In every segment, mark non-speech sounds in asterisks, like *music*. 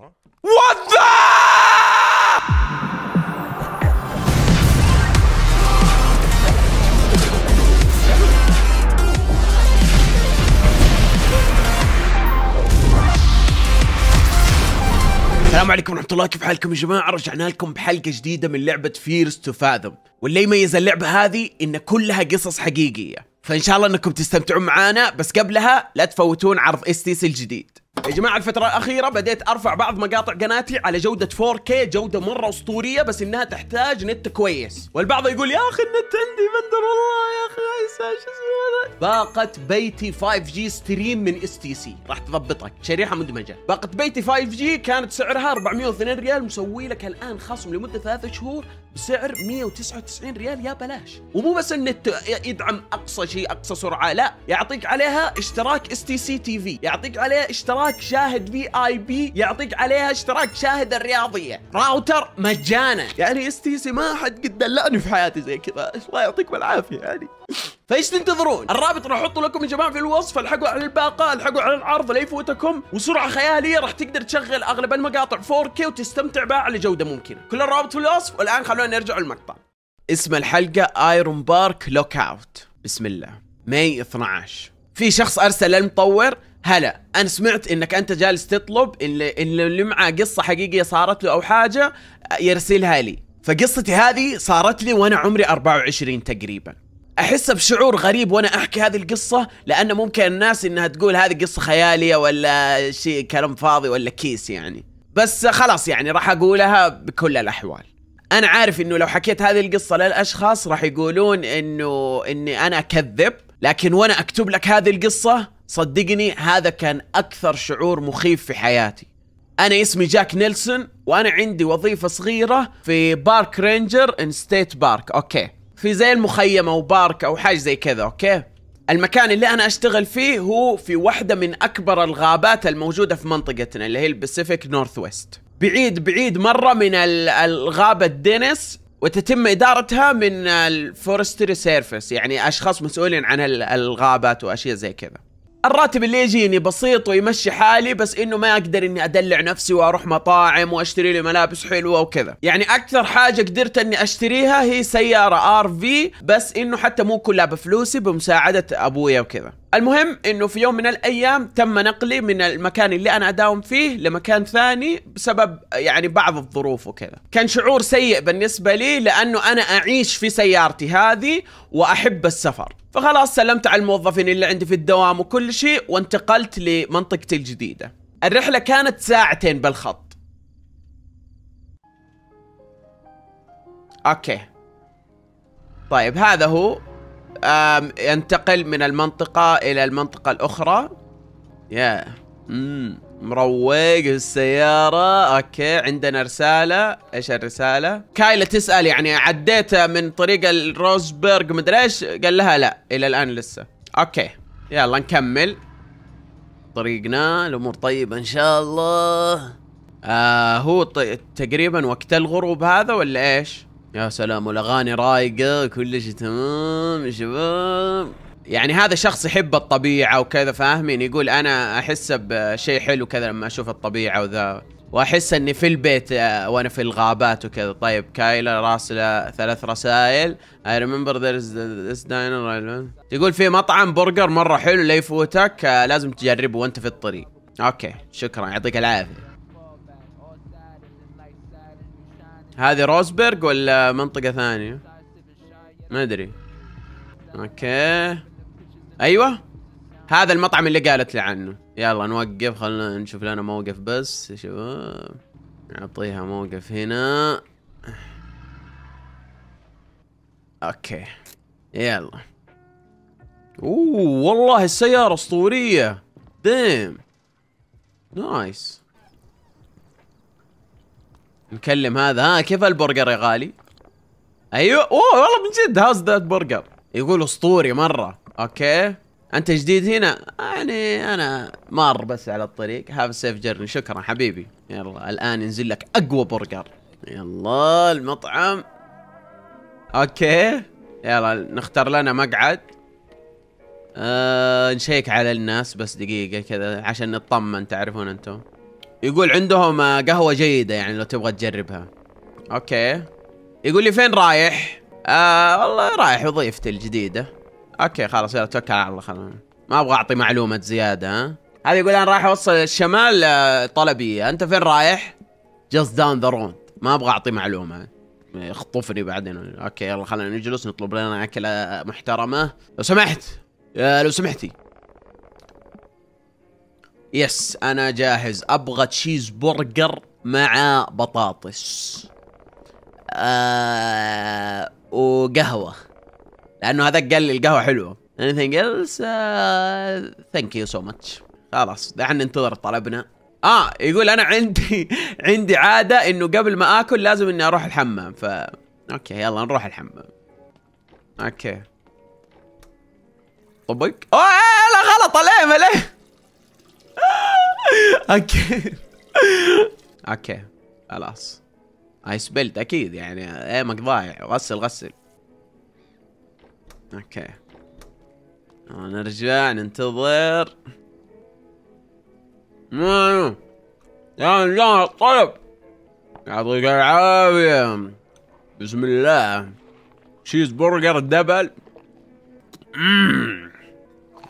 What the? السلام عليكم ورحمة الله كيف حالكم يا جماعة رجعنا لكم بحلقة جديدة من لعبة فيرس تو فاذم واللي يميز اللعبة هذه إن كلها قصص حقيقية فإن شاء الله إنكم تستمتعون معانا بس قبلها لا تفوتون عرض اس تي الجديد يا جماعة الفترة الأخيرة بديت أرفع بعض مقاطع قناتي على جودة 4K جودة مرة أسطورية بس إنها تحتاج نت كويس والبعض يقول يا أخي النت عندي بندر والله يا أخي عيسى شو اسمه باقة بيتي 5G ستريم من اس تي سي راح تضبطك شريحة مدمجة باقة بيتي 5G كانت سعرها 402 ريال مسوي لك الآن خصم لمدة ثلاثة شهور بسعر 199 ريال يا بلاش ومو بس النت يدعم أقصى شيء أقصى سرعة لا يعطيك عليها اشتراك اس تي سي تي في يعطيك عليها اشتراك اشتراك شاهد في اي بي يعطيك عليها اشتراك شاهد الرياضيه راوتر مجانا يعني استيسي ما حد قد دلعني في حياتي زي كذا الله يعطيكم العافيه يعني فايش تنتظرون؟ الرابط راح احطه لكم يا جماعه في الوصف، الحقوا على الباقه، الحقوا على العرض لا يفوتكم، وسرعه خياليه راح تقدر تشغل اغلب المقاطع 4K وتستمتع بها على جوده ممكنه، كل الرابط في الوصف والان خلونا نرجع للمقطع. اسم الحلقه ايرون بارك لوك اوت، بسم الله. ماي 12 في شخص ارسل للمطور هلا انا سمعت انك انت جالس تطلب ان اللي معاه قصه حقيقيه صارت له او حاجه يرسلها لي فقصتي هذه صارت لي وانا عمري 24 تقريبا احس بشعور غريب وانا احكي هذه القصه لانه ممكن الناس انها تقول هذه قصه خياليه ولا شيء كلام فاضي ولا كيس يعني بس خلاص يعني راح اقولها بكل الاحوال انا عارف انه لو حكيت هذه القصه للاشخاص راح يقولون انه اني انا اكذب لكن وانا اكتب لك هذه القصه صدقني هذا كان أكثر شعور مخيف في حياتي أنا اسمي جاك نيلسون وأنا عندي وظيفة صغيرة في بارك رينجر إن ستيت بارك أوكي في زي المخيم أو بارك أو حاجة زي كذا أوكي المكان اللي أنا أشتغل فيه هو في واحدة من أكبر الغابات الموجودة في منطقتنا اللي هي الباسيفيك نورث ويست بعيد بعيد مرة من الغابة دينيس وتتم إدارتها من الفورستري سيرفيس يعني أشخاص مسؤولين عن الغابات وأشياء زي كذا الراتب اللي يجيني بسيط ويمشي حالي بس انه ما اقدر اني ادلع نفسي واروح مطاعم واشتري لي ملابس حلوه وكذا يعني اكثر حاجه قدرت اني اشتريها هي سياره ار في بس انه حتى مو كلها بفلوسي بمساعده ابويا وكذا المهم انه في يوم من الايام تم نقلي من المكان اللي انا اداوم فيه لمكان ثاني بسبب يعني بعض الظروف وكذا كان شعور سيء بالنسبه لي لانه انا اعيش في سيارتي هذه واحب السفر فخلاص سلمت على الموظفين اللي عندي في الدوام وكل شيء وانتقلت لمنطقتي الجديده الرحله كانت ساعتين بالخط اوكي طيب هذا هو ينتقل من المنطقة إلى المنطقة الأخرى يا مم. مروق السيارة اوكي عندنا رسالة ايش الرسالة؟ كايلا تسأل يعني عديت من طريق الروزبرغ مدري ايش قال لها لا الى الان لسه اوكي يلا نكمل طريقنا الامور طيبة ان شاء الله آه هو تقريبا وقت الغروب هذا ولا ايش؟ يا سلام والاغاني رايقه كلش تمام يا شباب يعني هذا شخص يحب الطبيعه وكذا فاهمين يقول انا احس بشيء حلو كذا لما اشوف الطبيعه وذا واحس اني في البيت آه، وانا في الغابات وكذا طيب كايلا راسله ثلاث رسائل اي ريمبر از ذس داينر تقول في مطعم برجر مره حلو لا يفوتك آه، لازم تجربه وانت في الطريق اوكي شكرا يعطيك العافيه هذه روزبرغ ولا منطقة ثانية ما ادري اوكي ايوه هذا المطعم اللي قالت لي عنه يلا نوقف خلنا نشوف لنا موقف بس يا شباب نعطيها موقف هنا اوكي يلا اوه والله السيارة اسطورية ديم نايس نكلم هذا ها كيف البرجر يا غالي ايوه اوه والله من جد هاوز ذات برجر يقول اسطوري مره اوكي انت جديد هنا يعني انا مار بس على الطريق هاف سيف جيرني شكرا حبيبي يلا الان ينزل لك اقوى برجر يلا المطعم اوكي يلا نختار لنا مقعد آه نشيك على الناس بس دقيقه كذا عشان نطمن تعرفون انتم يقول عندهم آه، قهوة جيدة يعني لو تبغى تجربها اوكي يقول لي فين رايح؟ آه والله رايح وظيفتي الجديدة اوكي خلاص يلا توكل على الله خلنا. ما ابغى اعطي معلومة زيادة ها هذا يقول انا رايح اوصل الشمال آه، طلبية انت فين رايح؟ جاست داون ذا رود ما ابغى اعطي معلومة يخطفني بعدين اوكي يلا خلينا نجلس نطلب لنا اكلة محترمة لو سمحت آه، لو سمحتي يس انا جاهز ابغى تشيز برجر مع بطاطس آه وقهوه لانه هذاك قال لي القهوه حلوه anything else ثانك يو سو ماتش خلاص دحين ننتظر طلبنا اه يقول انا عندي عندي عاده انه قبل ما اكل لازم اني اروح الحمام ف اوكي يلا نروح الحمام اوكي طبق اوه إيه، لا غلط ليه ليه اوكي اوكي خلاص اي سبلت اكيد يعني ايمك ضايع غسل غسل اوكي نرجع ننتظر يا رجال الطلب يعطيك العافية بسم الله تشيز برجر دبل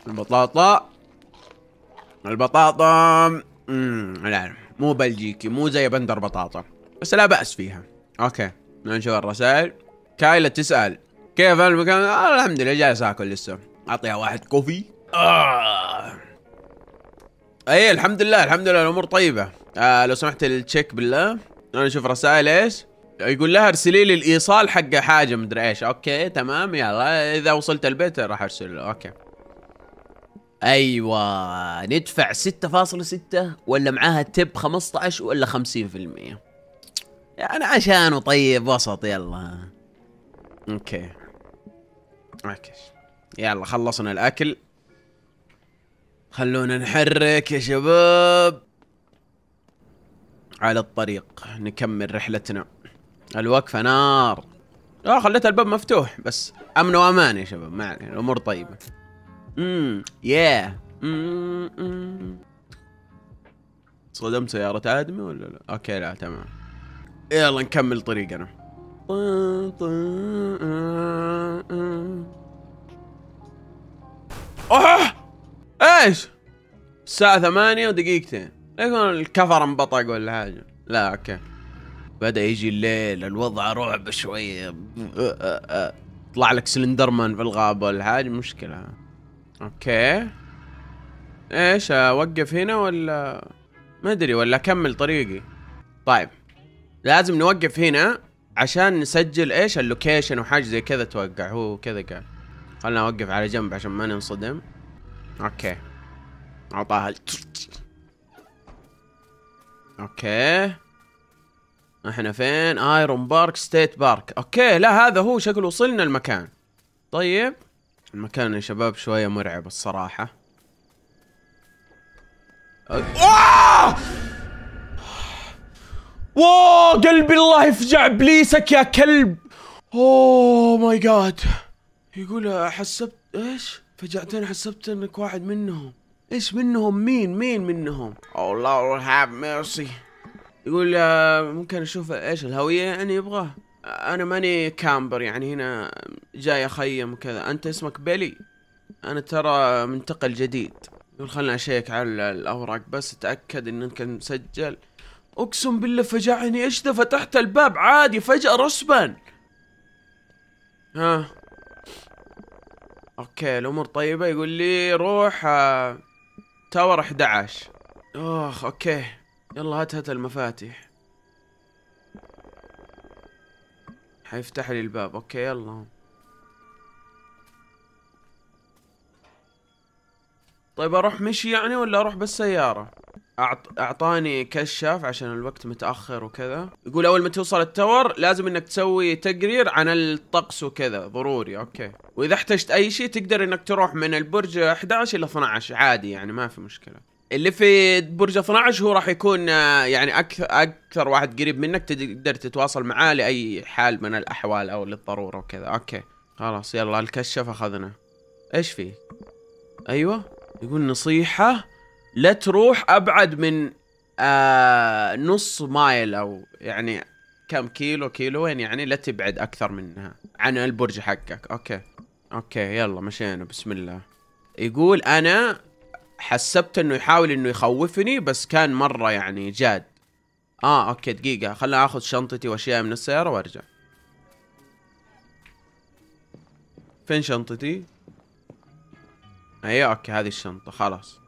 البطاطا البطاطا امم لا مو بلجيكي مو زي بندر بطاطا بس لا بأس فيها اوكي نشوف الرسائل كايلا تسأل كيف المكان آه الحمد لله جالس اكل لسه اعطيها واحد كوفي آه. اي الحمد لله الحمد لله الامور طيبه آه لو سمحت التشيك بالله انا اشوف رسائل ايش يقول لها ارسلي لي الايصال حق حاجه مدري ايش اوكي تمام يلا اذا وصلت البيت راح ارسل اوكي ايوه ندفع 6.6 ولا معاها تب 15 ولا 50% يعني عشانه طيب وسط يلا اوكي اوكي يلا خلصنا الاكل خلونا نحرك يا شباب على الطريق نكمل رحلتنا الوقفة نار اه خليت الباب مفتوح بس امن وامان يا شباب ما الامور طيبة امم ياه صدمت سيارة آدمي ولا لا؟ اوكي لا تمام يلا نكمل طريقنا اوه ايش؟ الساعة ثمانية ودقيقتين يكون الكفر انبطق ولا حاجة لا اوكي بدأ يجي الليل الوضع رعب شوية طلع لك سلندر مان في الغابة ولا حاجة مشكلة اوكي ايش اوقف هنا ولا ما ادري ولا اكمل طريقي طيب لازم نوقف هنا عشان نسجل ايش اللوكيشن وحاجه زي كذا توقع هو كذا قال خلنا اوقف على جنب عشان ما ننصدم اوكي اعطاها اوكي احنا فين ايرون بارك ستيت بارك اوكي لا هذا هو شكله وصلنا المكان طيب المكان يا شباب شوية مرعب الصراحة أه! واو قلبي الله يفجع ابليسك يا كلب اوه ماي oh جاد يقول حسبت ايش فجعتني حسبت انك واحد منهم ايش منهم مين مين منهم او الله هاف ميرسي يقول ممكن اشوف ايش الهوية يعني يبغاه انا ماني كامبر يعني هنا جاي اخيم وكذا انت اسمك بيلي انا ترى منتقل جديد يقول خلنا اشيك على الاوراق بس اتاكد انك مسجل اقسم بالله فجعني ايش ذا فتحت الباب عادي فجأة رسبا ها اوكي الامور طيبة يقول لي روح آه، تاور 11 اخ اوكي يلا هات هات المفاتيح حيفتح لي الباب اوكي يلا طيب اروح مشي يعني ولا اروح بالسيارة؟ أعط... اعطاني كشاف عشان الوقت متاخر وكذا يقول اول ما توصل التور لازم انك تسوي تقرير عن الطقس وكذا ضروري اوكي واذا احتجت اي شيء تقدر انك تروح من البرج 11 الى 12 عادي يعني ما في مشكله اللي في برج 12 هو راح يكون يعني اكثر اكثر واحد قريب منك تقدر تتواصل معاه لاي حال من الاحوال او للضروره وكذا اوكي خلاص يلا الكشف اخذنا ايش فيه ايوه يقول نصيحة لا تروح أبعد من آه نص مايل أو يعني كم كيلو كيلوين يعني لا تبعد أكثر منها عن البرج حقك أوكي أوكي يلا مشينا بسم الله يقول أنا حسبت انه يحاول انه يخوفني بس كان مره يعني جاد اه اوكي دقيقه خلنا اخذ شنطتي واشياء من السياره وارجع فين شنطتي ايوه اوكي هذه الشنطة خلاص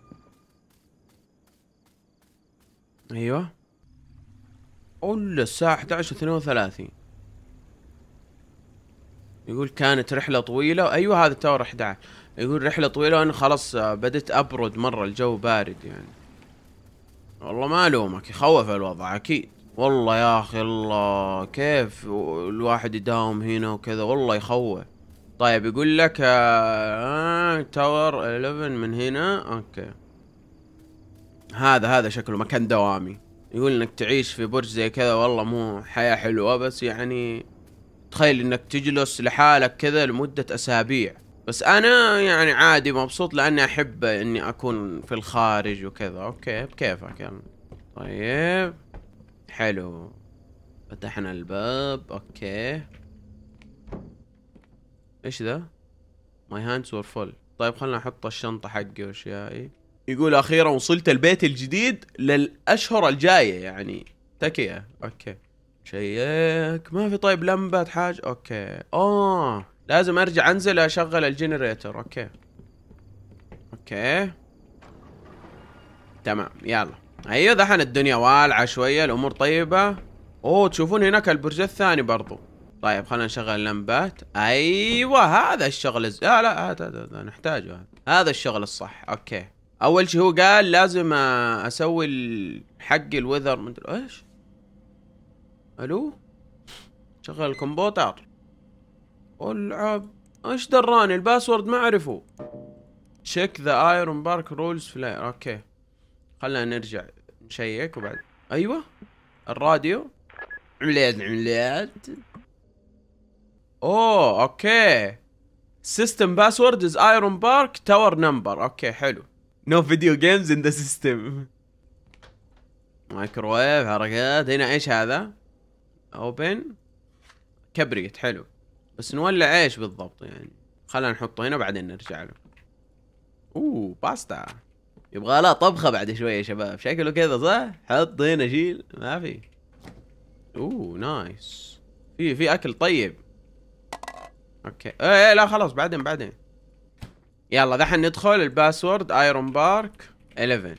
ايوه الا الساعة 11 يقول كانت رحلة طويلة ايوه هذا تاور 11 يقول رحلة طويلة وانا خلاص آه، بدت ابرد مرة الجو بارد يعني والله ما الومك يخوف الوضع اكيد والله يا اخي الله كيف الواحد يداوم هنا وكذا والله يخوف طيب يقول لك آه تاور 11 من هنا اوكي هذا هذا شكله مكان دوامي يقول انك تعيش في برج زي كذا والله مو حياة حلوة بس يعني تخيل انك تجلس لحالك كذا لمدة اسابيع بس انا يعني عادي مبسوط لاني احب اني اكون في الخارج وكذا اوكي بكيفك يعني طيب حلو فتحنا الباب اوكي ايش ذا؟ ماي هاندز ور فول طيب خلنا نحط الشنطة حقي واشيائي يقول اخيرا وصلت البيت الجديد للاشهر الجاية يعني تكية اوكي شيك ما في طيب لمبات حاجة اوكي اه لازم ارجع انزل اشغل الجنريتر اوكي اوكي تمام يلا ايوه دحين الدنيا والعة شوية الامور طيبة اوه تشوفون هناك البرج الثاني برضو طيب خلينا نشغل اللمبات ايوه هذا الشغل الز... لا لا هذا, هذا نحتاجه هذا الشغل الصح اوكي اول شيء هو قال لازم آه، اسوي حق الوذر مدري ايش الو شغل الكمبيوتر العب ايش دراني الباسورد ما اعرفه تشيك ذا ايرون بارك رولز فلاير اوكي خلينا نرجع نشيك وبعد ايوه الراديو عمليات عمليات اوه اوكي سيستم باسورد از ايرون بارك تاور نمبر اوكي حلو نو فيديو جيمز ان ذا سيستم مايكرويف حركات هنا ايش هذا اوبن كبريت حلو بس نولع ايش بالضبط يعني خلينا نحطه هنا بعدين نرجع له اوه باستا يبغى لا طبخه بعد شويه يا شباب شكله كذا صح حط هنا شيل ما في اوه نايس في في اكل طيب اوكي ايه, ايه لا خلاص بعدين بعدين يلا دحين ندخل الباسورد ايرون بارك 11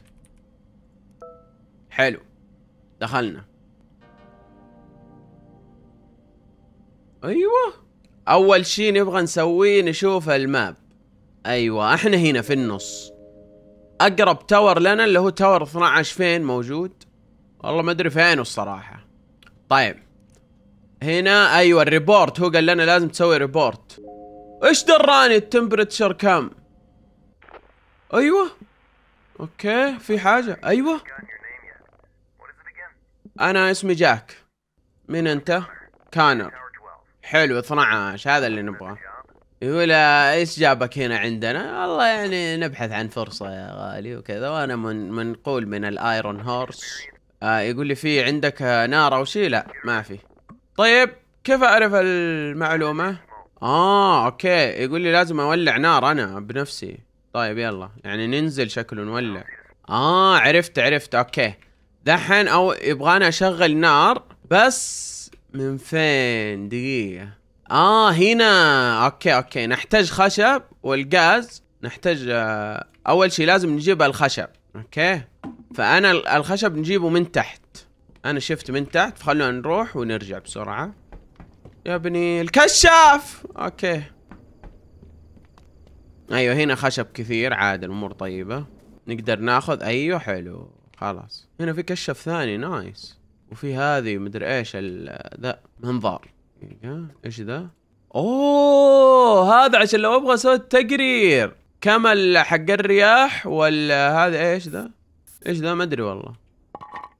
حلو دخلنا ايوه اول شي نبغى نسويه نشوف الماب ايوه احنا هنا في النص اقرب تاور لنا اللي هو تاور 12 فين موجود والله ما ادري فينه الصراحه طيب هنا ايوه الريبورت هو قال لنا لازم تسوي ريبورت ايش دراني التمبرتشر كم ايوه اوكي في حاجه ايوه انا اسمي جاك مين انت كانر حلو 12 هذا اللي نبغاه يقول ايش جابك هنا عندنا؟ والله يعني نبحث عن فرصة يا غالي وكذا وانا من منقول من الايرون هورس آه يقول لي في عندك نار او شيء؟ لا ما في. طيب كيف اعرف المعلومة؟ اه اوكي يقول لي لازم اولع نار انا بنفسي طيب يلا يعني ننزل شكله نولع اه عرفت عرفت اوكي دحين او يبغانا اشغل نار بس من فين دقيقة اه هنا اوكي اوكي نحتاج خشب والغاز نحتاج آه، اول شيء لازم نجيب الخشب اوكي فانا الخشب نجيبه من تحت انا شفت من تحت فخلونا نروح ونرجع بسرعة يا ابني الكشاف اوكي ايوه هنا خشب كثير عادي الامور طيبة نقدر ناخذ ايوه حلو خلاص هنا في كشف ثاني نايس وفي هذه مدري ايش ذا منظار ايش ذا اوه هذا عشان لو ابغى اسوي تقرير كمل حق الرياح ولا هذا ايش ذا ايش ذا ما ادري والله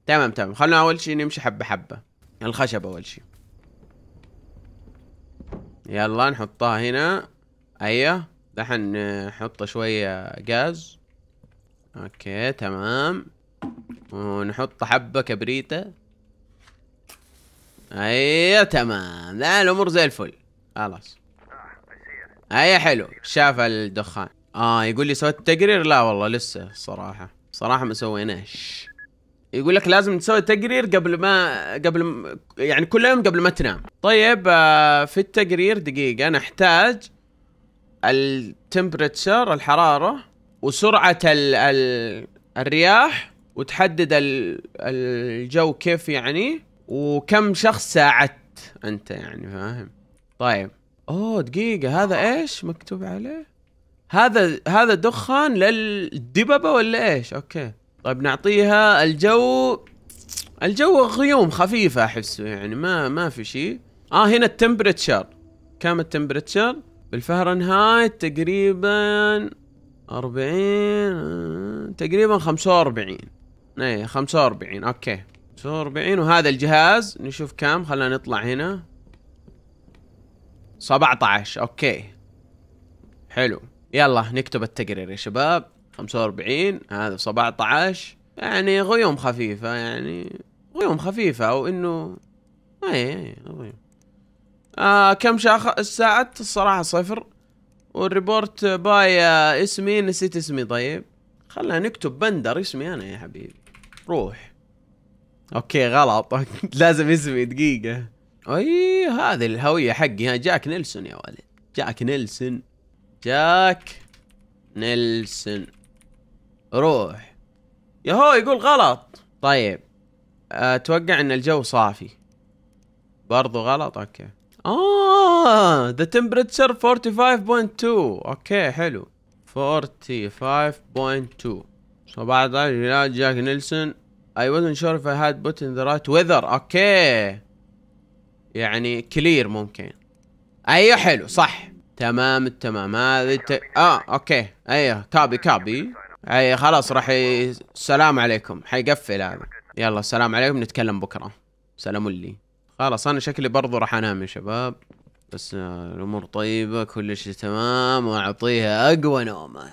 تمام تمام خلونا اول شيء نمشي حبه حبه الخشب اول شيء يلا نحطها هنا ايوه دحين نحط شويه غاز اوكي تمام ونحط حبه كبريته ايوه تمام لا الامور زي الفل خلاص ايوه حلو شاف الدخان اه يقول لي سويت تقرير لا والله لسه صراحه صراحه ما سويناش يقول لك لازم تسوي تقرير قبل ما قبل ما يعني كل يوم قبل ما تنام طيب آه، في التقرير دقيقة نحتاج التمبريتشر التمبرتشر الحرارة وسرعة ال ال الرياح وتحدد ال الجو كيف يعني وكم شخص ساعدت انت يعني فاهم طيب اوه دقيقة هذا ايش مكتوب عليه هذا هذا دخان للدببة ولا ايش اوكي طيب نعطيها الجو الجو غيوم خفيفه احسه يعني ما ما في شيء اه هنا التمبرتشر كم التمبرتشر بالفهرنهايت تقريبا 40 تقريبا 45 اي 45 اوكي 45 وهذا الجهاز نشوف كم خلينا نطلع هنا 17 اوكي حلو يلا نكتب التقرير يا شباب 45 هذا 17 يعني غيوم خفيفة يعني غيوم خفيفة او انه اي آه، اي إيه، غيوم آه كم شاخ الساعة الصراحة صفر والريبورت باي آه، اسمي نسيت اسمي طيب خلنا نكتب بندر اسمي انا يا حبيبي روح اوكي غلط *laughs* لازم اسمي دقيقة اي هذه الهوية حقي ها جاك نيلسون يا ولد جاك نيلسون جاك نيلسون روح يهو يقول غلط طيب اتوقع ان الجو صافي برضو غلط اوكي اه ذا temperature 45.2 اوكي حلو 45.2 so بعد ذلك جاك نيلسون I wasn't sure if I had put in the right weather اوكي يعني كلير ممكن ايوه حلو صح تمام التمام هذه اه اوكي ايوه كابي كابي اي خلاص راح ي... السلام عليكم حيقفل هذا يلا السلام عليكم نتكلم بكره سلام لي خلاص انا شكلي برضو راح انام يا شباب بس آه، الامور طيبه كل شيء تمام واعطيها اقوى نومه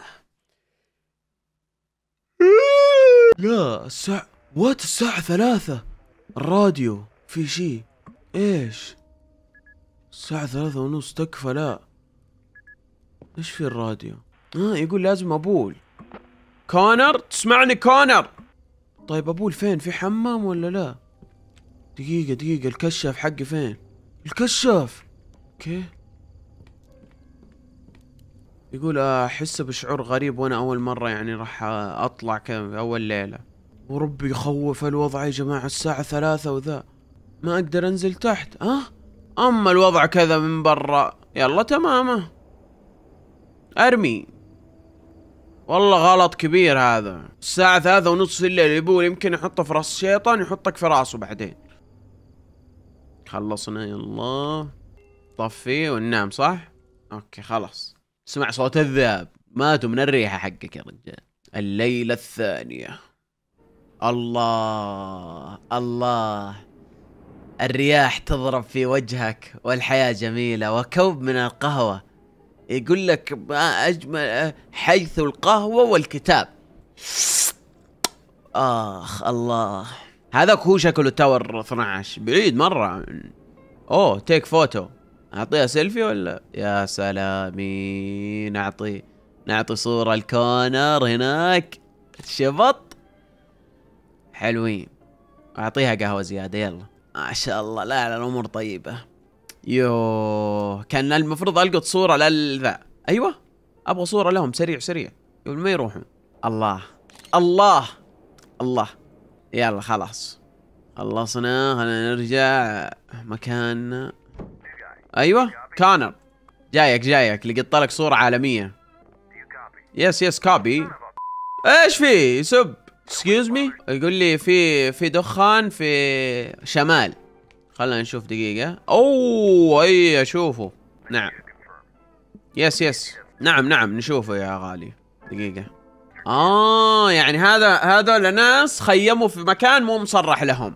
لا الساعة وات الساعة ثلاثة الراديو في شي ايش الساعة ثلاثة ونص تكفى لا ايش في الراديو ها آه يقول لازم ابول كونر تسمعني كونر طيب ابوي فين في حمام ولا لا دقيقة دقيقة الكشاف حقي فين الكشاف اوكي يقول احس بشعور غريب وانا اول مرة يعني راح اطلع اول ليلة وربي يخوف الوضع يا جماعة الساعة ثلاثة وذا ما اقدر انزل تحت ها أه؟ اما الوضع كذا من برا يلا تمامه ارمي والله غلط كبير هذا الساعة ثلاثة ونص الليل يبوه يمكن يحطه في راس الشيطان يحطك في راسه بعدين خلصنا يلا طفيه وننام صح؟ اوكي خلاص سمع صوت الذئاب ماتوا من الريحة حقك يا رجال الليلة الثانية الله الله الرياح تضرب في وجهك والحياة جميلة وكوب من القهوة يقول لك ما اجمل حيث القهوه والكتاب اخ الله هذاك هو شكله تاور 12 بعيد مره اوه تيك فوتو اعطيها سيلفي ولا يا سلامي نعطي نعطي صورة الكونر هناك شبط حلوين اعطيها قهوة زيادة يلا ما شاء الله لا لا الامور طيبة يوه كان المفروض القط صورة للذا ايوه ابغى صورة لهم سريع سريع قبل ما يروحون الله الله الله يلا خلاص خلصنا خلينا نرجع مكاننا ايوه كانر جايك جايك لقيت لك صورة عالمية يس يس كابي ايش في يسب اكسكيوز مي يقول لي في في دخان في شمال خلنا نشوف دقيقة اوه اي اشوفه نعم يس يس نعم نعم نشوفه يا غالي دقيقة اه يعني هذا هذول ناس خيموا في مكان مو مصرح لهم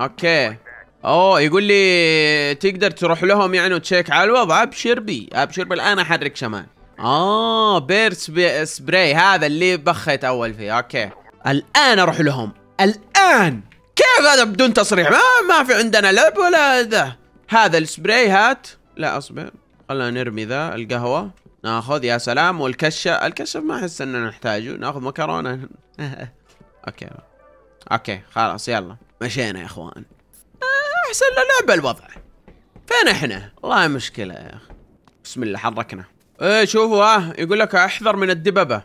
اوكي اوه يقول لي تقدر تروح لهم يعني وتشيك على الوضع ابشر بي ابشر بي الان احرك شمال اه بير سبراي هذا اللي بخيت اول فيه اوكي الان اروح لهم الان كيف هذا بدون تصريح ما ما في عندنا لعب ولا ذا هذا السبراي هات لا اصبر خلنا نرمي ذا القهوة ناخذ يا سلام والكشة الكشة ما احس اننا نحتاجه ناخذ مكرونة *laughs* اوكي اوكي خلاص يلا مشينا يا اخوان آه، احسن لعبة الوضع فين احنا والله مشكلة يا اخي بسم الله حركنا ايه شوفوا ها يقول لك احذر من الدببة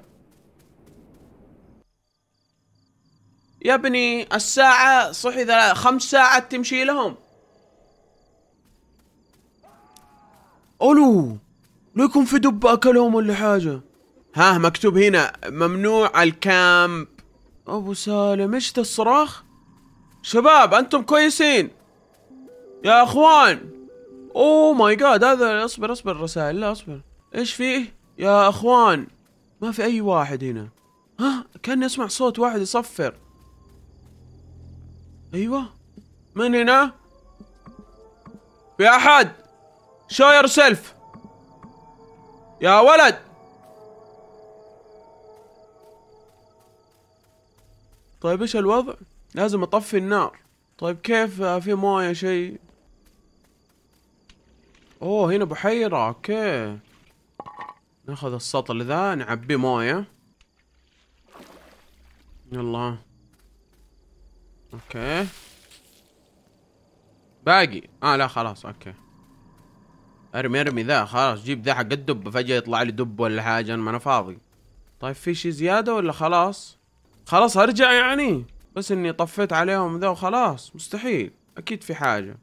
يا ابني الساعة صحي ثلاث خمس ساعات تمشي لهم ألو لو يكون في دب أكلهم ولا حاجة ها مكتوب هنا ممنوع الكامب أبو سالم إيش ذا الصراخ شباب أنتم كويسين يا أخوان أوه ماي جاد هذا أصبر أصبر الرسائل لا أصبر إيش فيه يا أخوان ما في أي واحد هنا ها كاني أسمع صوت واحد يصفر ايوه من هنا في احد شو يور سيلف يا ولد طيب ايش الوضع لازم اطفي النار طيب كيف في مويه شيء اوه هنا بحيره اوكي ناخذ السطل ذا نعبيه مويه يلا اوكي باقي اه لا خلاص اوكي ارمي ارمي ذا خلاص جيب ذا حق الدب فجأة يطلع لي دب ولا حاجة ما انا فاضي طيب في شي زيادة ولا خلاص خلاص ارجع يعني بس اني طفيت عليهم ذا وخلاص مستحيل اكيد في حاجة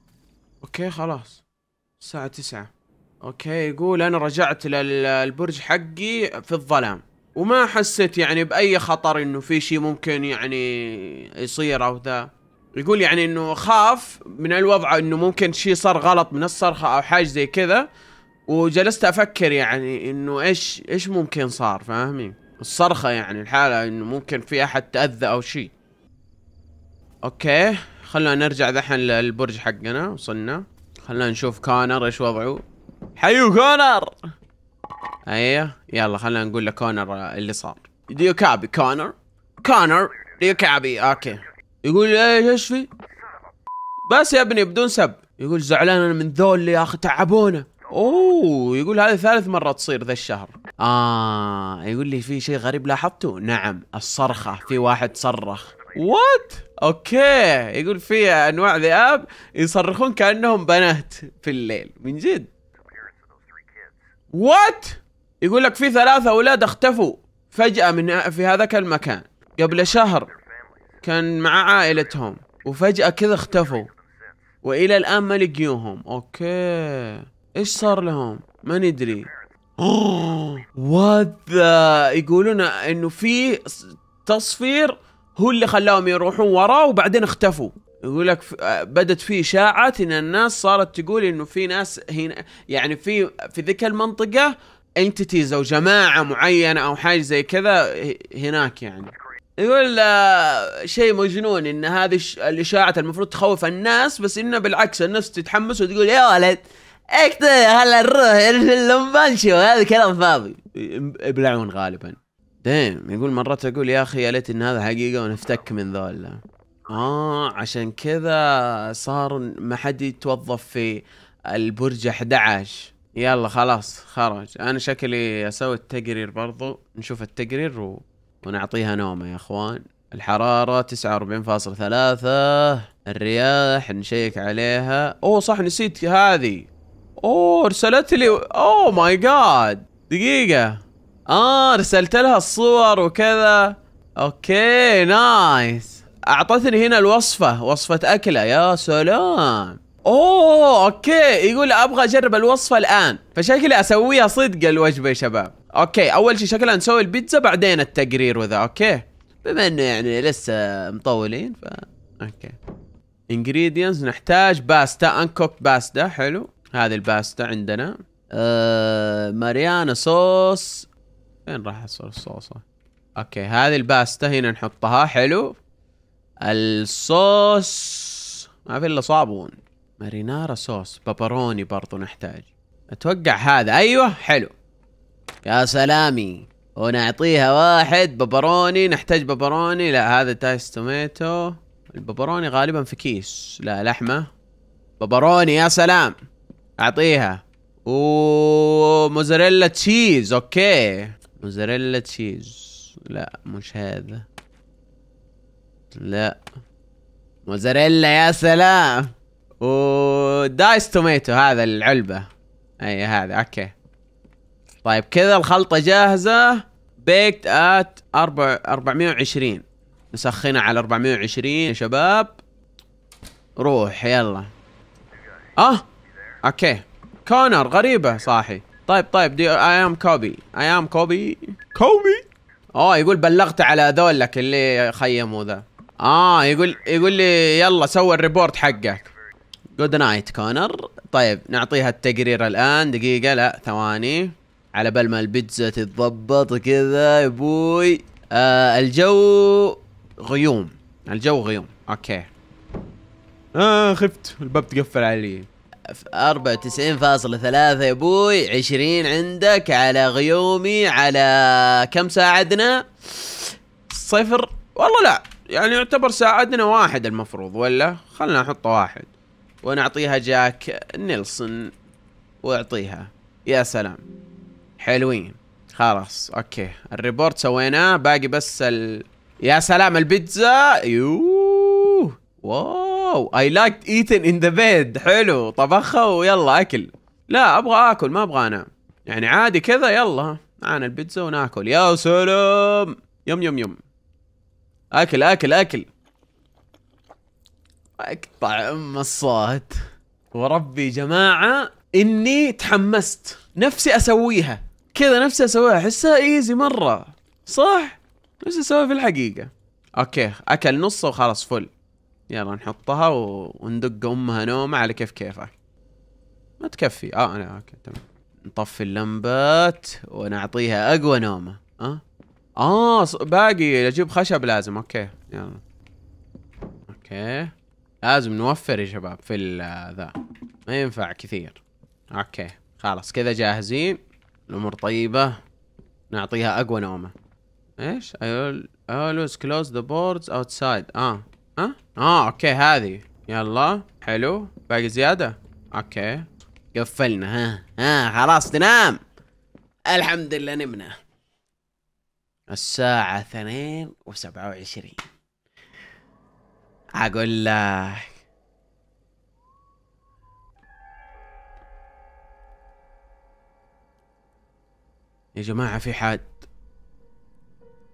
اوكي خلاص الساعة 9 اوكي يقول انا رجعت للبرج حقي في الظلام وما حسيت يعني باي خطر انه في شيء ممكن يعني يصير او ذا يقول يعني انه خاف من الوضع انه ممكن شيء صار غلط من الصرخه او حاجه زي كذا وجلست افكر يعني انه ايش ايش ممكن صار فاهمين الصرخه يعني الحاله انه ممكن في احد تاذى او شيء اوكي خلونا نرجع دحين للبرج حقنا وصلنا خلونا نشوف كونر ايش وضعه حيو كونر ايوه يلا خلينا نقول لكونر آه، اللي صار ديوكابي كونر كونر ديوكابي اوكي يقول ايش في بس يا ابني بدون سب يقول زعلان انا من ذول يا اخي تعبونا اوه يقول هذه ثالث مره تصير ذا الشهر اه يقول لي في شيء غريب لاحظته نعم الصرخه في واحد صرخ وات اوكي يقول في انواع ذئاب يصرخون كانهم بنات في الليل من جد وات يقول لك في ثلاثة أولاد اختفوا فجأة من في هذاك المكان قبل شهر كان مع عائلتهم وفجأة كذا اختفوا وإلى الآن ما لقيوهم أوكي إيش صار لهم ما ندري وذا يقولون انه في تصفير هو اللي خلاهم يروحون وراه وبعدين اختفوا يقول لك بدت في اشاعات ان الناس صارت تقول انه في ناس هنا يعني في في ذيك المنطقه انتيتيز او جماعه معينه او حاجه زي كذا هناك يعني يقول آه، شيء مجنون ان هذه الاشاعات المفروض تخوف الناس بس انه بالعكس الناس تتحمس وتقول يا ولد اكتب هلا نروح *laughs* بنشوف هذا كلام فاضي ابلعون غالبا دايم يقول مرات اقول يا اخي يا ليت ان هذا حقيقه ونفتك من ذولا اه عشان كذا صار ما حد يتوظف في البرج 11 يلا خلاص خرج انا شكلي اسوي التقرير برضو نشوف التقرير و... ونعطيها نومة يا اخوان الحرارة 49.3 الرياح نشيك عليها اوه صح نسيت هذه اوه ارسلت لي اوه ماي جاد دقيقة اه ارسلت لها الصور وكذا اوكي نايس اعطتني هنا الوصفه وصفه اكله يا سلام اوه اوكي يقول ابغى اجرب الوصفه الان فشكلي اسويها صدق الوجبه يا شباب اوكي اول شيء شكلها نسوي البيتزا بعدين التقرير وذا اوكي بما انه يعني لسه مطولين ف اوكي انجريدينتس نحتاج باستا انكوكت باستا حلو هذه الباستا عندنا آه ماريانا صوص فين راح الصوصه اوكي هذه الباستا هنا نحطها حلو الصوص ما في الا صابون مارينارا صوص بابروني برضو نحتاج اتوقع هذا ايوه حلو يا سلامي ونعطيها واحد بابروني نحتاج بابروني لا هذا تايس توميتو البابروني غالبا في كيس لا لحمة بابروني يا سلام اعطيها وموزاريلا تشيز اوكي موزاريلا تشيز لا مش هذا لا موزاريلا يا سلام ودايس توميتو هذا العلبة اي هذا اوكي طيب كذا الخلطة جاهزة بيكت ات 420 نسخنها على 420 يا شباب روح يلا اه اوكي كونر غريبة صاحي طيب طيب دي اي ام كوبي اي ام كوبي كوبي اوه يقول بلغت على ذولك اللي خيموا ذا اه يقول يقول لي يلا سوي الريبورت حقك جود نايت كونر طيب نعطيها التقرير الان دقيقة لا ثواني على بال ما البيتزا تتضبط كذا يا ابوي آه الجو غيوم الجو غيوم اوكي اه خفت الباب تقفل علي 94.3 يا ابوي 20 عندك على غيومي على كم ساعدنا؟ صفر والله لا يعني يعتبر ساعدنا واحد المفروض ولا خلنا نحط واحد ونعطيها جاك نيلسون واعطيها يا سلام حلوين خلاص اوكي الريبورت سويناه باقي بس ال... يا سلام البيتزا يوه واو اي لايك ايتن ان ذا بيد حلو طبخه ويلا اكل لا ابغى اكل ما ابغى انام يعني عادي كذا يلا معانا البيتزا وناكل يا سلام يم يم يم اكل اكل اكل اقطع ام الصوت وربي جماعه اني تحمست نفسي اسويها كذا نفسي اسويها احسها ايزي مره صح نفسي اسويها في الحقيقه اوكي اكل نصه وخلاص فل يلا نحطها و... وندق امها نومه على كيف كيفها ما تكفي اه انا اوكي تمام نطفي اللمبات ونعطيها اقوى نومه ها أه؟ اه باقي اجيب خشب لازم اوكي يلا اوكي لازم نوفر يا شباب في ذا ما ينفع كثير اوكي خلاص كذا جاهزين الامور طيبه نعطيها اقوى نومه ايش I always close the boards outside اه اه اه اوكي هذه يلا حلو باقي زياده اوكي قفلنا ها ها خلاص تنام الحمد لله نمنا الساعة اثنين وسبعة وعشرين أقول لك يا جماعة في حد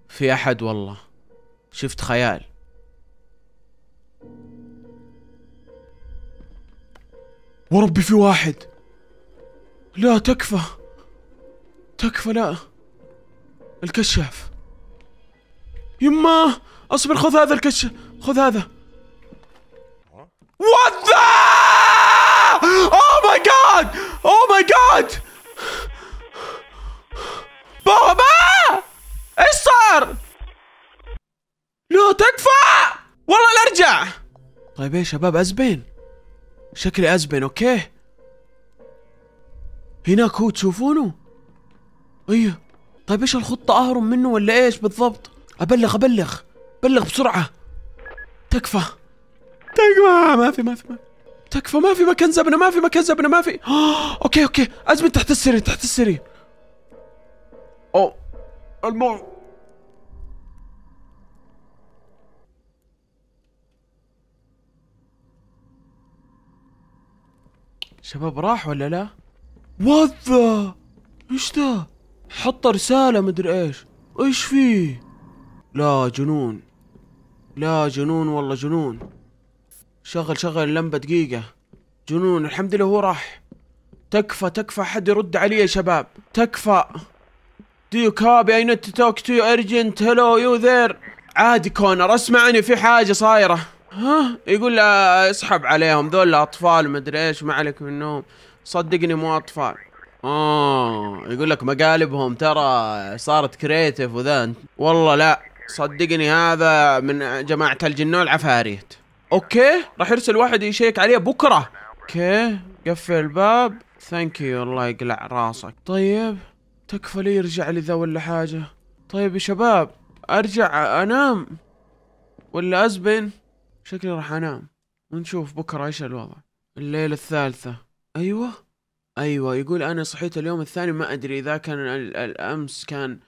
في أحد والله شفت خيال وربي في واحد لا تكفى تكفى لا الكشاف يما اصبر خذ هذا الكشاف خذ هذا وات ذا او ماي جاد او ماي جاد بابا ايش صار؟ لا تكفى والله لا ارجع طيب يا شباب ازبين شكلي ازبن اوكي هناك هو تشوفونه ايوه طيب ايش الخطة اهرب منه ولا ايش بالضبط ابلغ ابلغ بلغ بسرعة تكفى تكفى ما في ما في ما تكفى ما في مكان زبنة ما في مكان زبنة ما في *gasps* اوكي اوكي ازمن تحت السرير تحت السرير او المو شباب راح ولا لا؟ وات ذا؟ ايش ذا؟ حط رسالة مدري ايش ايش فيه لا جنون لا جنون والله جنون شغل شغل اللمبة دقيقة جنون الحمد لله هو راح تكفى تكفى حد يرد علي يا شباب تكفى يو كابي اي نت توك تو ارجنت هلو يو ذير عادي كونر اسمعني في حاجة صايرة ها يقول لا اسحب عليهم ذول اطفال مدري ايش ما عليك منهم صدقني مو اطفال اه يقول لك مقالبهم ترى صارت كريتيف وذا والله لا صدقني هذا من جماعة الجنون العفاريت اوكي راح يرسل واحد يشيك عليه بكرة اوكي قفل الباب ثانك يو الله يقلع راسك طيب تكفى لي يرجع لي ذا ولا حاجة طيب يا شباب ارجع انام ولا ازبن شكلي راح انام ونشوف بكرة ايش الوضع الليلة الثالثة ايوه ايوه يقول انا صحيت اليوم الثاني ما ادري اذا كان الامس كان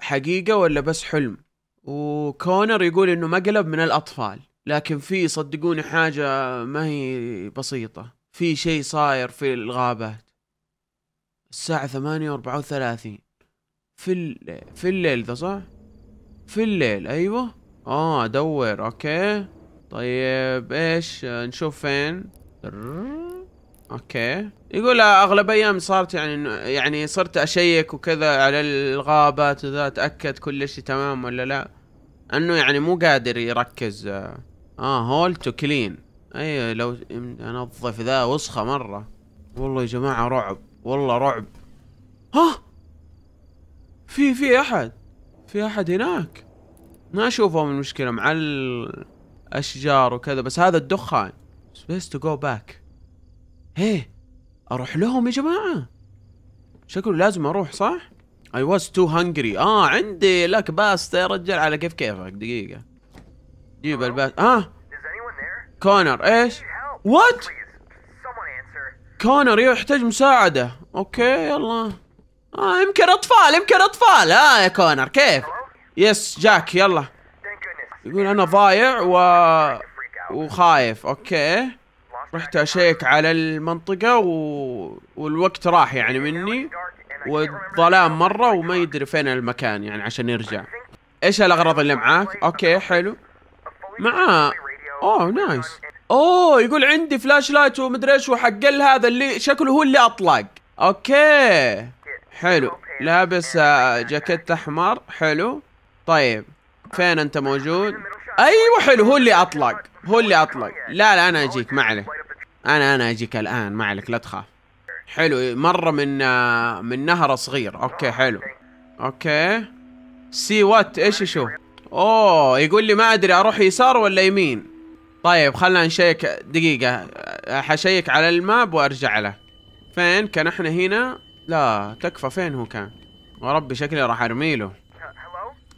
حقيقه ولا بس حلم وكونر يقول انه مقلب من الاطفال لكن في صدقوني حاجه ما هي بسيطه في شيء صاير في الغابات الساعة ثمانية واربعة وثلاثين في الليل في الليل ذا صح؟ في الليل ايوه اه ادور اوكي طيب ايش نشوف فين اوكي يقول اغلب ايام صارت يعني يعني صرت اشيك وكذا على الغابات وذا اتاكد كل شيء تمام ولا لا انه يعني مو قادر يركز اه, آه، هول تو كلين ايوه لو انظف ذا وسخه مره والله يا جماعه رعب والله رعب ها في في احد في احد هناك ما اشوفهم المشكله مع الاشجار وكذا بس هذا الدخان سبيس تو جو باك هيه اروح لهم يا جماعه شكله لازم اروح صح اي واز تو هنجري اه عندي لك باستا يا رجال على كيف كيفك دقيقه جيب الباستا اه كونر ايش وات كونر يحتاج مساعده اوكي يلا اه يمكن اطفال يمكن اطفال اه يا كونر كيف يس جاك يلا يقول انا ضايع و وخايف اوكي رحت اشيك على المنطقة و... والوقت راح يعني مني والظلام مرة وما يدري فين المكان يعني عشان يرجع ايش الاغراض اللي معاك؟ اوكي حلو معاه اوه نايس اوه يقول عندي فلاش لايت ومدري ايش وحق هذا اللي شكله هو اللي اطلق اوكي حلو لابس آه، جاكيت احمر حلو طيب فين انت موجود ايوه حلو هو اللي اطلق هو اللي اطلق لا لا انا اجيك ما عليك انا انا اجيك الان ما عليك لا تخاف حلو مره من من نهر صغير اوكي حلو اوكي سي وات ايش اشوف اوه يقول لي ما ادري اروح يسار ولا يمين طيب خلنا نشيك دقيقة حشيك على الماب وارجع له فين كان احنا هنا لا تكفى فين هو كان وربي شكلي راح ارميله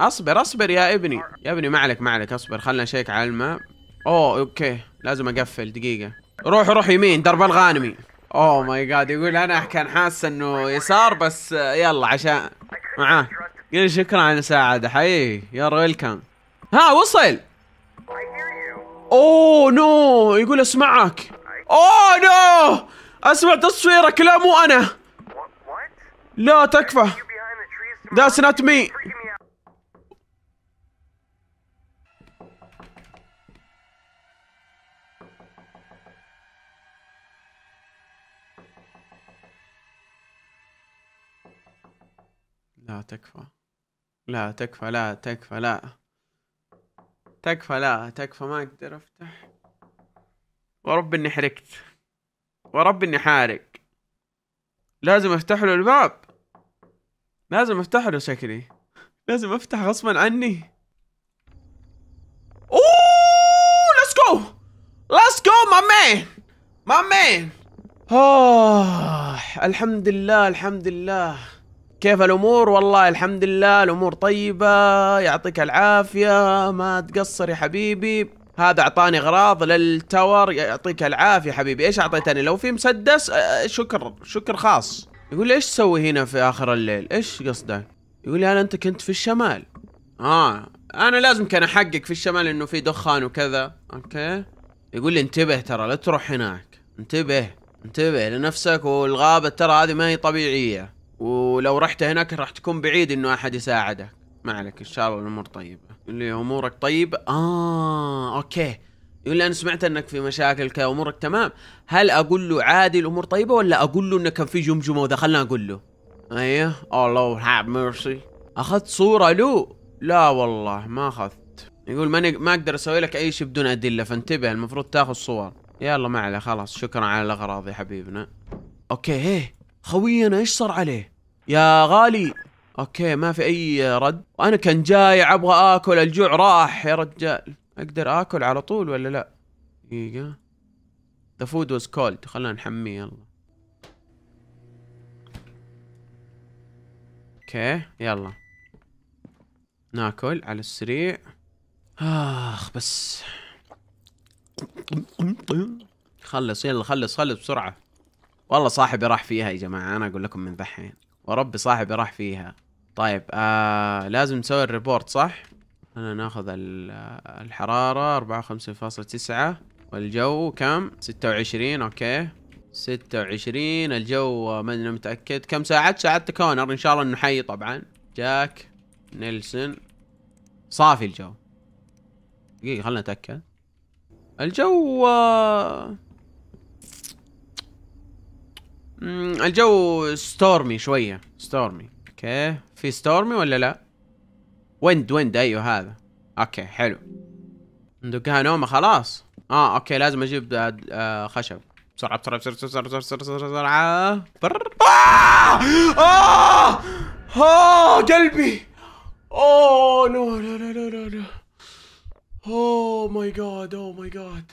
اصبر اصبر يا ابني يا ابني ما عليك ما عليك اصبر خلنا نشيك على الماء اوه اوكي لازم اقفل دقيقه روح روح يمين درب الغانمي اوه ماي جاد يقول انا كان حاسس انه يسار بس يلا عشان معاه قل شكرا على المساعده حي يا ويلكم ها وصل اوه نو يقول اسمعك اوه نو اسمع تصويرك لا مو انا لا تكفى ذاتس نوت مي لا تكفى لا تكفى لا تكفى لا تكفى لا تكفى ما اقدر افتح ورب اني حركت ورب اني حارق لازم افتح له الباب لازم افتح له شكلي لازم افتح غصبا عني اوه ليتس جو ليتس جو ماي مان ماي مان الحمد لله الحمد لله كيف الامور والله الحمد لله الامور طيبه يعطيك العافيه ما تقصر يا حبيبي هذا اعطاني اغراض للتاور يعطيك العافيه حبيبي ايش اعطيتني لو في مسدس شكر شكر خاص يقول لي ايش تسوي هنا في اخر الليل ايش قصدك يقول لي انا انت كنت في الشمال اه انا لازم كان احقق في الشمال انه في دخان وكذا اوكي يقول لي انتبه ترى لا تروح هناك انتبه انتبه لنفسك والغابه ترى هذه ما هي طبيعيه ولو رحت هناك راح تكون بعيد انه احد يساعدك ما عليك ان شاء الله الامور طيبه اللي امورك طيب اه اوكي يقول لي انا سمعت انك في مشاكل كذا امورك تمام هل اقول له عادي الامور طيبه ولا اقول له انه كان في جمجمه ودخلنا اقول له ايه الله هاب ميرسي اخذت صوره له لا والله ما اخذت يقول ماني ما اقدر اسوي لك اي شيء بدون ادله فانتبه المفروض تاخذ صور يلا ما عليه خلاص شكرا على الاغراض يا حبيبنا اوكي ايه خوينا ايش صار عليه يا غالي اوكي ما في اي رد وانا كان جاي ابغى اكل الجوع راح يا رجال اقدر اكل على طول ولا لا دقيقة ذا فود واز كولد خلنا نحميه يلا اوكي يلا ناكل على السريع اخ بس خلص يلا خلص خلص بسرعة والله صاحبي راح فيها يا جماعة انا اقول لكم من ذحين ورب صاحبي راح فيها طيب آه لازم نسوي الريبورت صح انا ناخذ الحرارة 54.9 والجو كم 26 اوكي 26 الجو ما أنا متأكد كم ساعة ساعه كونر إن شاء الله إنه حي طبعا جاك نيلسون صافي الجو دقيقة خلنا نتأكد الجو آه، الجو ستورمي شوية ستورمي اوكي في ستورمي ولا لا ويند ويند ايوه هذا اوكي حلو ندقها نومة خلاص اه اوكي لازم اجيب آه،, آه خشب بسرعة بسرعة بسرعة بسرعة بسرعة بسرعة بسرعة بسرعة آه! آه! قلبي اوه نو لا لا لا لا اوه ماي جاد اوه ماي جاد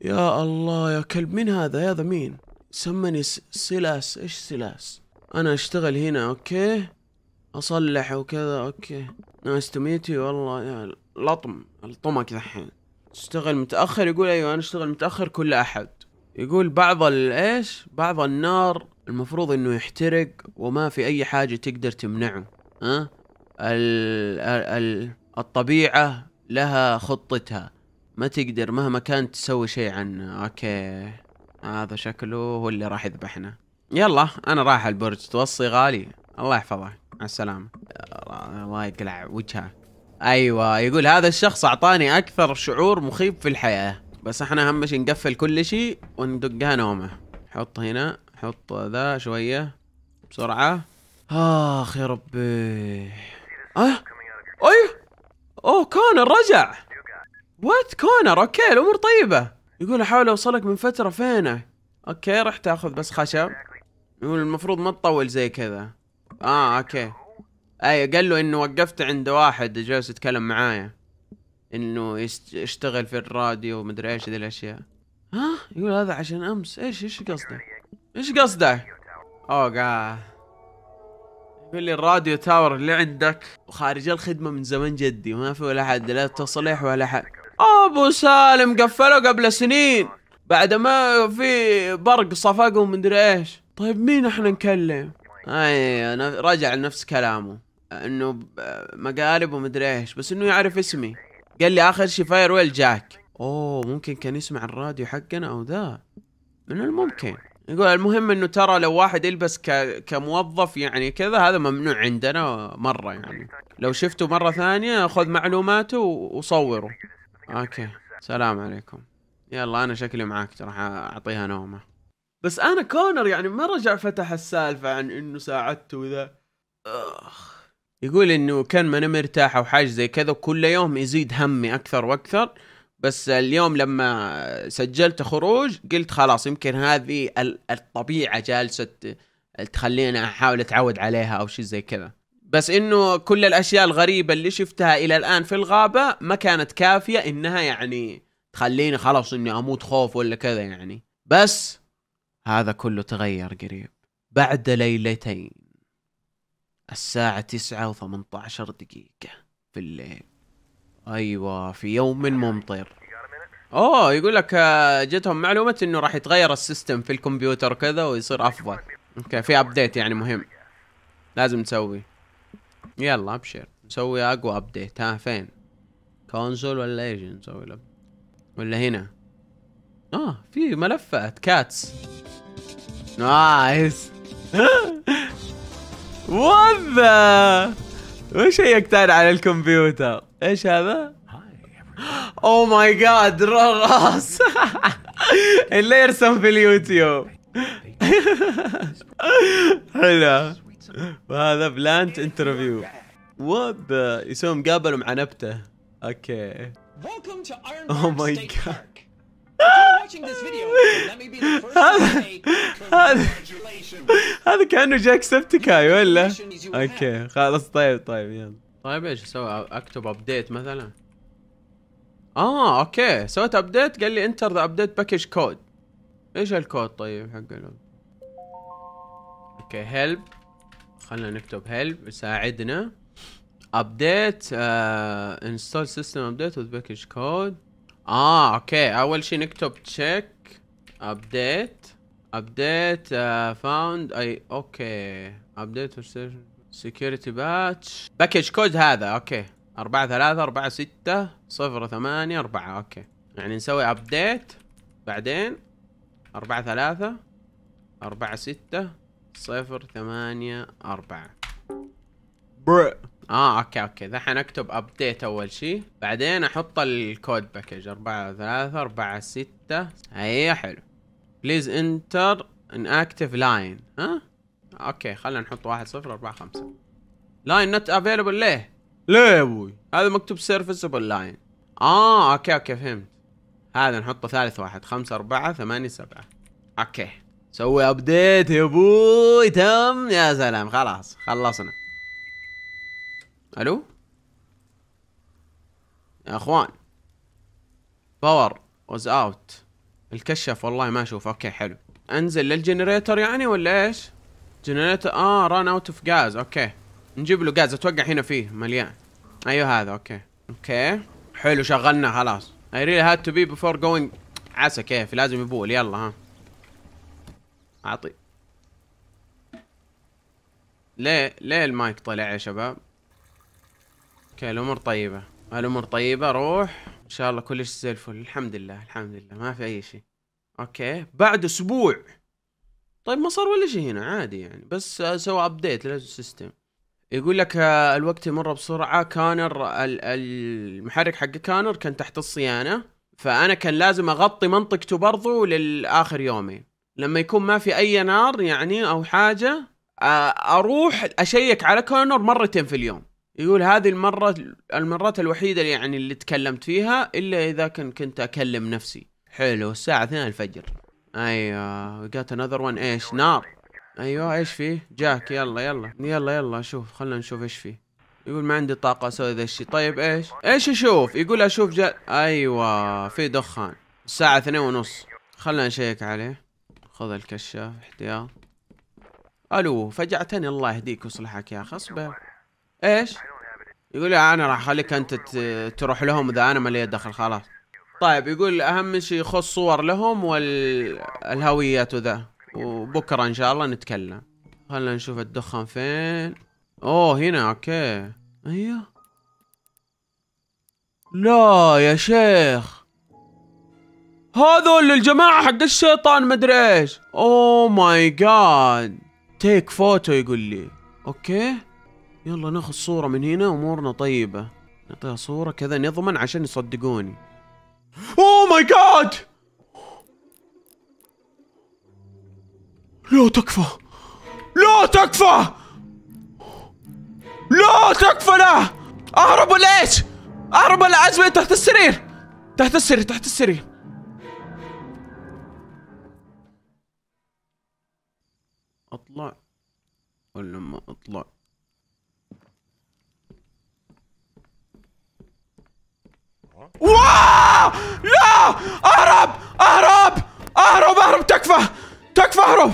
يا الله يا كلب مين هذا هذا مين سمني سلاس ايش سلاس انا اشتغل هنا اوكي اصلح وكذا اوكي نايس تو ميت والله يا لطم الطمك ذحين تشتغل متاخر يقول ايوه انا اشتغل متاخر كل احد يقول بعض الايش بعض النار المفروض انه يحترق وما في اي حاجه تقدر تمنعه ها ال ال الطبيعه لها خطتها ما تقدر مهما كانت تسوي شيء عنه اوكي هذا شكله هو اللي راح يذبحنا يلا انا رايح البرج توصي غالي الله يحفظه مع السلامة الله يقلع وجهه ايوه يقول هذا الشخص اعطاني اكثر شعور مخيف في الحياة بس احنا اهم شيء نقفل كل شيء وندقها نومه حط هنا حط ذا شوية بسرعة اخ يا ربي اه ايه اوه كونر رجع وات كونر اوكي الامور طيبة يقول احاول اوصلك من فترة فينه اوكي راح تاخذ بس خشب يقول المفروض ما تطول زي كذا اه اوكي اي قال له انه وقفت عند واحد جالس يتكلم معايا انه يشتغل في الراديو ومدري ايش ذي الاشياء ها يقول هذا عشان امس ايش ايش قصده ايش قصده اوه قاعد يقول لي الراديو تاور اللي عندك وخارج الخدمه من زمن جدي وما في ولا حد لا تصليح ولا حد ابو سالم قفله قبل سنين بعد ما في برق صفق ومدري ايش طيب مين احنا نكلم اي انا رجع لنفس كلامه انه مقالب ومدري ايش بس انه يعرف اسمي قال لي اخر شي فاير ويل جاك اوه ممكن كان يسمع الراديو حقنا او ذا من الممكن يقول المهم انه ترى لو واحد يلبس ك... كموظف يعني كذا هذا ممنوع عندنا مره يعني لو شفته مره ثانيه خذ معلوماته وصوره اوكي سلام عليكم يلا انا شكلي معاك راح اعطيها نومه بس انا كونر يعني ما رجع فتح السالفه عن انه ساعدته وذا اخ يقول انه كان ما مرتاح او حاجه زي كذا وكل يوم يزيد همي اكثر واكثر بس اليوم لما سجلت خروج قلت خلاص يمكن هذه الطبيعه جالسه تخليني احاول اتعود عليها او شيء زي كذا بس انه كل الاشياء الغريبه اللي شفتها الى الان في الغابه ما كانت كافيه انها يعني تخليني خلاص اني اموت خوف ولا كذا يعني بس هذا كله تغير قريب بعد ليلتين الساعة تسعة عشر دقيقة في الليل أيوة في يوم ممطر أوه يقول لك آه، جتهم معلومة إنه راح يتغير السيستم في الكمبيوتر كذا ويصير أفضل أوكي في أبديت يعني مهم لازم تسوي يلا ابشر نسوي اقوى ابديت ها فين كونسول ولا ايش نسوي له ولا هنا اه في ملفات كاتس نايس وذا وش هي تاني على الكمبيوتر ايش هذا اوه ماي جاد راس اللي يرسم في اليوتيوب حلو وهذا بلانت انترفيو وب يسوي مقابله مع نبته اوكي او ماي جاد هذا هذا كانه جاك سبتكاي ولا اوكي خلاص طيب طيب يلا طيب ايش اسوي اكتب ابديت مثلا اه اوكي سويت ابديت قال لي انتر ذا ابديت باكج كود ايش الكود طيب حق اوكي هيلب خلينا نكتب هيلب ساعدنا ابديت انستول سيستم ابديت وذ باكج كود اه اوكي آه، اول شيء نكتب تشيك ابديت ابديت فاوند اي اوكي ابديت سكيورتي باتش باكج كود هذا اوكي أربعة ثلاثة أربعة ستة صفر ثمانية أربعة أوكي يعني نسوي أبديت بعدين أربعة ثلاثة أربعة ستة صفر ثمانية أربعة بر اه اوكي اوكي دحين اكتب ابديت اول شيء بعدين احط الكود باكج أربعة ثلاثة أربعة ستة هيا أيوة، حلو بليز انتر ان اكتف لاين ها اوكي خلينا نحط واحد صفر أربعة خمسة لاين نت افيلبل ليه ليه يا ابوي هذا مكتوب سيرفيسبل لاين اه اوكي اوكي فهمت هذا نحطه ثالث واحد خمسة أربعة ثمانية سبعة اوكي سوي ابديت يا ابوي تم يا سلام خلاص خلصنا الو يا اخوان باور واز اوت الكشف والله ما اشوف اوكي حلو انزل للجنريتر يعني ولا ايش جنريتر اه ران اوت اوف غاز اوكي نجيب له غاز اتوقع هنا فيه مليان ايوه هذا اوكي اوكي حلو شغلنا خلاص I really had to be before going عسى كيف لازم يبول يلا ها اعطي ليه ليه المايك طلع يا شباب اوكي الامور طيبه الامور طيبه روح ان شاء الله كلش زي الفل الحمد لله الحمد لله ما في اي شيء اوكي بعد اسبوع طيب ما صار ولا شيء هنا عادي يعني بس سوى ابديت للسيستم يقول لك آه، الوقت يمر بسرعه كانر المحرك حق كانر كان تحت الصيانه فانا كان لازم اغطي منطقته برضو للاخر يومين لما يكون ما في اي نار يعني او حاجه اروح اشيك على كونر مرتين في اليوم يقول هذه المره المرات الوحيده اللي يعني اللي تكلمت فيها الا اذا كان كنت اكلم نفسي حلو الساعه 2 الفجر ايوه جات انذر وان ايش نار ايوه ايش فيه جاك يلا يلا يلا يلا شوف خلنا نشوف ايش فيه يقول ما عندي طاقه اسوي ذا الشيء طيب ايش ايش اشوف يقول اشوف جا ايوه في دخان الساعه 2 ونص خلنا نشيك عليه خذ الكشاف احتياط الو فجعتني الله يهديك ويصلحك يا اخي اصبر ايش يقول انا راح اخليك انت تروح لهم اذا انا ما لي دخل خلاص طيب يقول اهم شيء يخص صور لهم والهويات وذا وبكره ان شاء الله نتكلم خلنا نشوف الدخان فين اوه هنا اوكي ايوه لا يا شيخ هذول الجماعة حق الشيطان مدري ايش اوه ماي جاد تيك فوتو يقول لي اوكي يلا ناخذ صورة من هنا امورنا طيبة نعطيها صورة كذا نضمن عشان يصدقوني اوه ماي جاد لا تكفى لا تكفى لا تكفى لا اهربوا ليش اهربوا العزمة تحت السرير تحت السرير تحت السرير اطلع ولا ما اطلع واو لا اهرب اهرب اهرب اهرب تكفى تكفى اهرب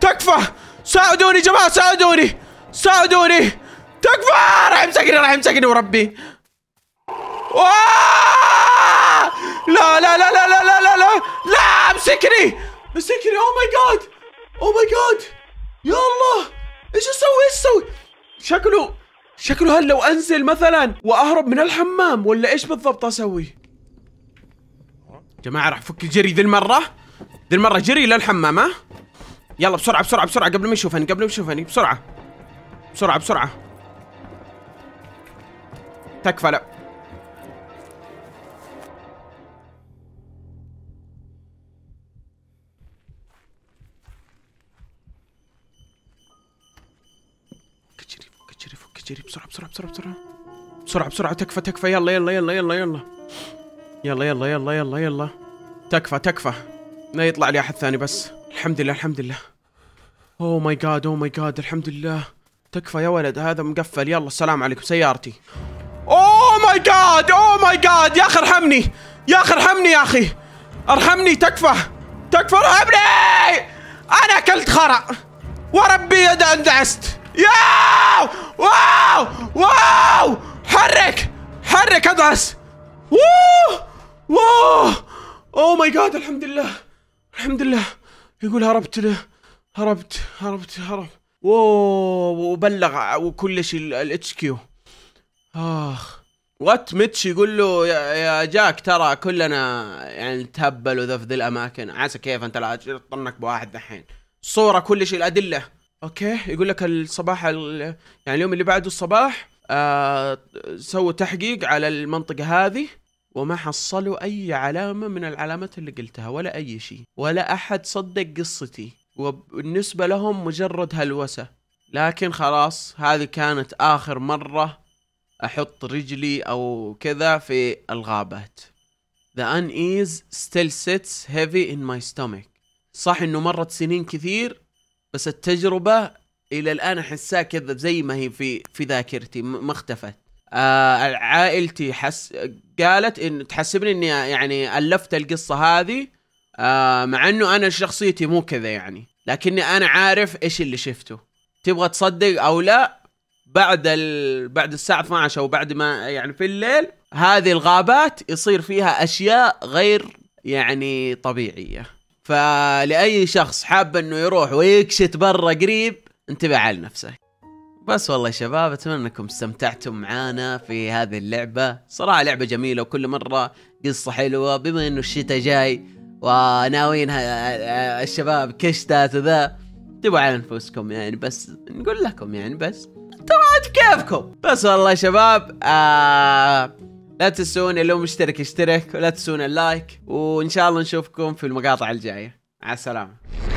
تكفى ساعدوني جماعة ساعدوني ساعدوني تكفى راح يمسكني راح يمسكني وربي لا لا لا لا لا لا لا لا امسكني امسكني او ماي جاد او ماي جاد يا الله ايش اسوي ايش اسوي شكله شكله هل لو انزل مثلا واهرب من الحمام ولا ايش بالضبط اسوي جماعه راح افك الجري ذي المره ذي المره جري للحمام ها يلا بسرعه بسرعه بسرعه قبل ما يشوفني قبل ما يشوفني بسرعه بسرعه بسرعه تكفى لا اشتري بسرعة بسرعة بسرعة بسرعة بسرعة بسرعة تكفى تكفى يلا يلا يلا يلا يلا يلا يلا يلا يلا يلا تكفى تكفى لا يطلع لي أحد ثاني بس الحمد لله الحمد لله اوه ماي جاد اوه ماي جاد الحمد لله تكفى يا ولد هذا مقفل يلا السلام عليكم سيارتي اوه ماي جاد اوه ماي جاد يا اخي ارحمني يا اخي ارحمني يا اخي ارحمني تكفى تكفى ارحمني انا اكلت خرا وربي اندعست ياو واو واو حرك حرك ادعس ووه ووه اوه ماي جاد الحمد لله الحمد لله يقول هربت له هربت هربت هرب ووه وبلغ وكل شيء الاتش كيو اخ وات ميتش يقول له يا, يا جاك ترى كلنا يعني تهبل وذا في ذي الاماكن عسى كيف انت لا تطنك بواحد دحين صوره كل شيء الادله اوكي يقول لك الصباح يعني اليوم اللي بعده الصباح آه سووا تحقيق على المنطقه هذه وما حصلوا اي علامه من العلامات اللي قلتها ولا اي شيء ولا احد صدق قصتي وبالنسبه لهم مجرد هلوسه لكن خلاص هذه كانت اخر مره احط رجلي او كذا في الغابات The unease still sits heavy in my stomach صح انه مرت سنين كثير بس التجربه الى الان احسها كذا زي ما هي في في ذاكرتي ما اختفت آه عائلتي حس قالت ان تحسبني اني يعني الفت القصه هذه آه مع انه انا شخصيتي مو كذا يعني لكني انا عارف ايش اللي شفته تبغى تصدق او لا بعد ال... بعد الساعه 12 او بعد ما يعني في الليل هذه الغابات يصير فيها اشياء غير يعني طبيعيه فلأي شخص حاب انه يروح ويكشت برا قريب انتبه على نفسك بس والله يا شباب اتمنى انكم استمتعتم معانا في هذه اللعبة صراحة لعبة جميلة وكل مرة قصة حلوة بما انه الشتاء جاي وناويين الشباب كشتات وذا انتبهوا على انفسكم يعني بس نقول لكم يعني بس ترى كيفكم بس والله يا شباب آه لا تنسون لو مشترك اشترك ولا تنسون اللايك وان شاء الله نشوفكم في المقاطع الجايه مع السلامه